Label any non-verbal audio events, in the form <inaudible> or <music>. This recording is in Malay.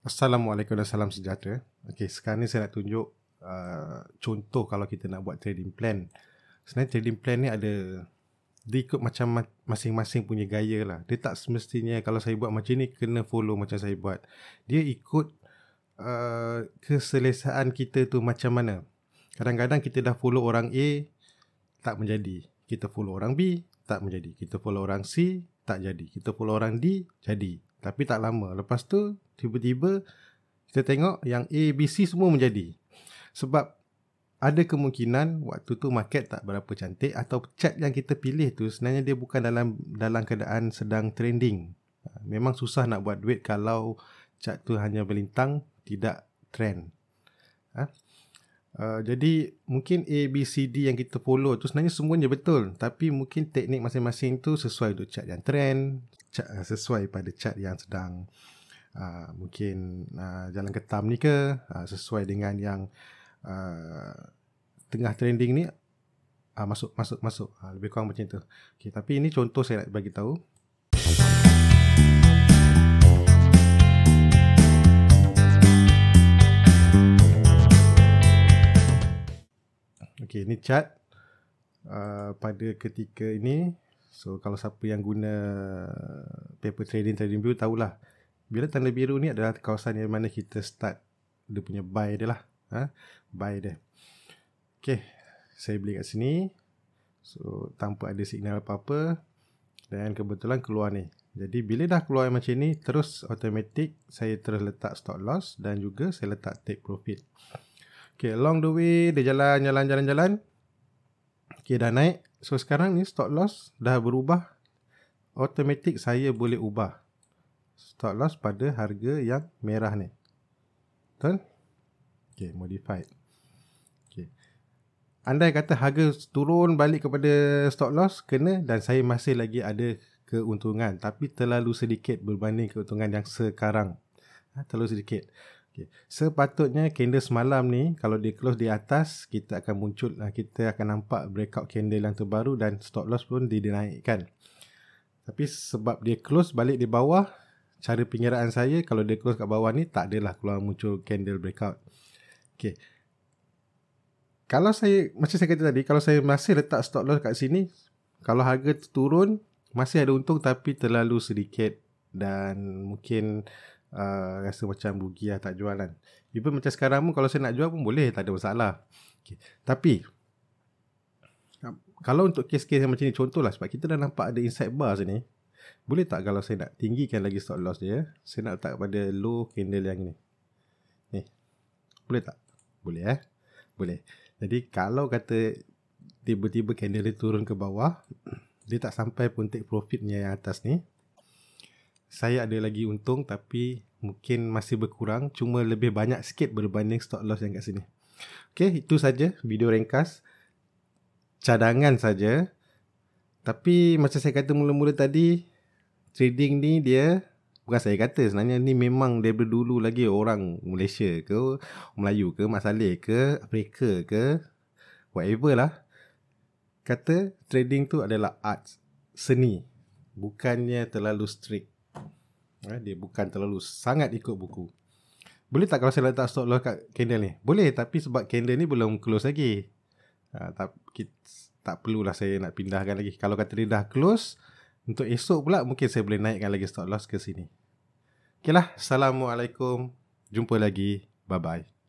Assalamualaikum dan salam sejahtera. Okey, sekarang ni saya nak tunjuk uh, contoh kalau kita nak buat trading plan. Sebenarnya trading plan ni ada dia ikut macam masing-masing punya gaya lah. Dia tak semestinya kalau saya buat macam ni kena follow macam saya buat. Dia ikut uh, keselesaan kita tu macam mana. Kadang-kadang kita dah follow orang A tak menjadi. Kita follow orang B tak menjadi. Kita follow orang C tak jadi. Kita follow orang D jadi. Tapi tak lama. Lepas tu, tiba-tiba kita tengok yang A, B, C semua menjadi. Sebab ada kemungkinan waktu tu market tak berapa cantik atau chat yang kita pilih tu sebenarnya dia bukan dalam dalam keadaan sedang trending. Ha, memang susah nak buat duit kalau chat tu hanya melintang, tidak trend. Ha? Uh, jadi mungkin A, B, C, D yang kita follow tu sebenarnya semuanya betul. Tapi mungkin teknik masing-masing tu sesuai untuk chart yang trend, chart, uh, sesuai pada chart yang sedang uh, mungkin uh, jalan ketam ni ke, uh, sesuai dengan yang uh, tengah trending ni uh, masuk masuk masuk uh, lebih kurang macam tu. Okay, tapi ini contoh saya nak bagi tahu. ini chat uh, pada ketika ini. So kalau siapa yang guna paper trading trading view tahulah bila tanda biru ni adalah kawasan yang mana kita start dia punya buy dia lah. Ha? Buy dia. Okay. Saya beli kat sini. So tanpa ada signal apa-apa. Dan kebetulan keluar ni. Jadi bila dah keluar macam ni terus automatic saya terus letak stop loss dan juga saya letak take profit. Okay, along the way, dia jalan, jalan, jalan, jalan. Okay, dah naik. So, sekarang ni stop loss dah berubah. Automatic saya boleh ubah stop loss pada harga yang merah ni. Betul? Okay, modified. Okay. Andai kata harga turun balik kepada stop loss, kena dan saya masih lagi ada keuntungan. Tapi terlalu sedikit berbanding keuntungan yang sekarang. Ha, terlalu sedikit. Okay. Sepatutnya candle semalam ni kalau dia close di atas kita akan muncul eh, kita akan nampak breakout candle yang terbaru dan stop loss pun dinaikkan. Tapi sebab dia close balik di bawah cara pengiraan saya kalau dia close kat bawah ni tak adalah keluar muncul candle breakout. Okay. Kalau saya macam saya kata tadi kalau saya masih letak stop loss kat sini kalau harga turun masih ada untung tapi terlalu sedikit dan mungkin Uh, rasa macam rugi lah tak jual kan. Even macam sekarang pun kalau saya nak jual pun boleh, tak ada masalah. Okay. Tapi, kalau untuk kes-kes yang macam ni, contohlah sebab kita dah nampak ada inside bar sini, boleh tak kalau saya nak tinggikan lagi stop loss dia, saya nak letak pada low candle yang ni. Ni. Boleh tak? Boleh eh. Boleh. Jadi kalau kata tiba-tiba candle dia turun ke bawah, <clears throat> dia tak sampai pun take profitnya yang atas ni, saya ada lagi untung tapi mungkin masih berkurang cuma lebih banyak sikit berbanding stop loss yang kat sini. Okey, itu saja video ringkas cadangan saja. Tapi macam saya kata mula-mula tadi trading ni dia bukan saya kata sebenarnya ni memang dari dulu lagi orang Malaysia ke Melayu ke Mak Saleh ke Afrika ke whatever lah kata trading tu adalah art seni bukannya terlalu strict Eh, dia bukan terlalu sangat ikut buku. Boleh tak kalau saya letak stop loss kat candle ni? Boleh tapi sebab candle ni belum close lagi. Ha, tak, tak perlulah saya nak pindahkan lagi. Kalau kata dia dah close, untuk esok pula mungkin saya boleh naikkan lagi stop loss ke sini. lah. Assalamualaikum. Jumpa lagi. Bye-bye.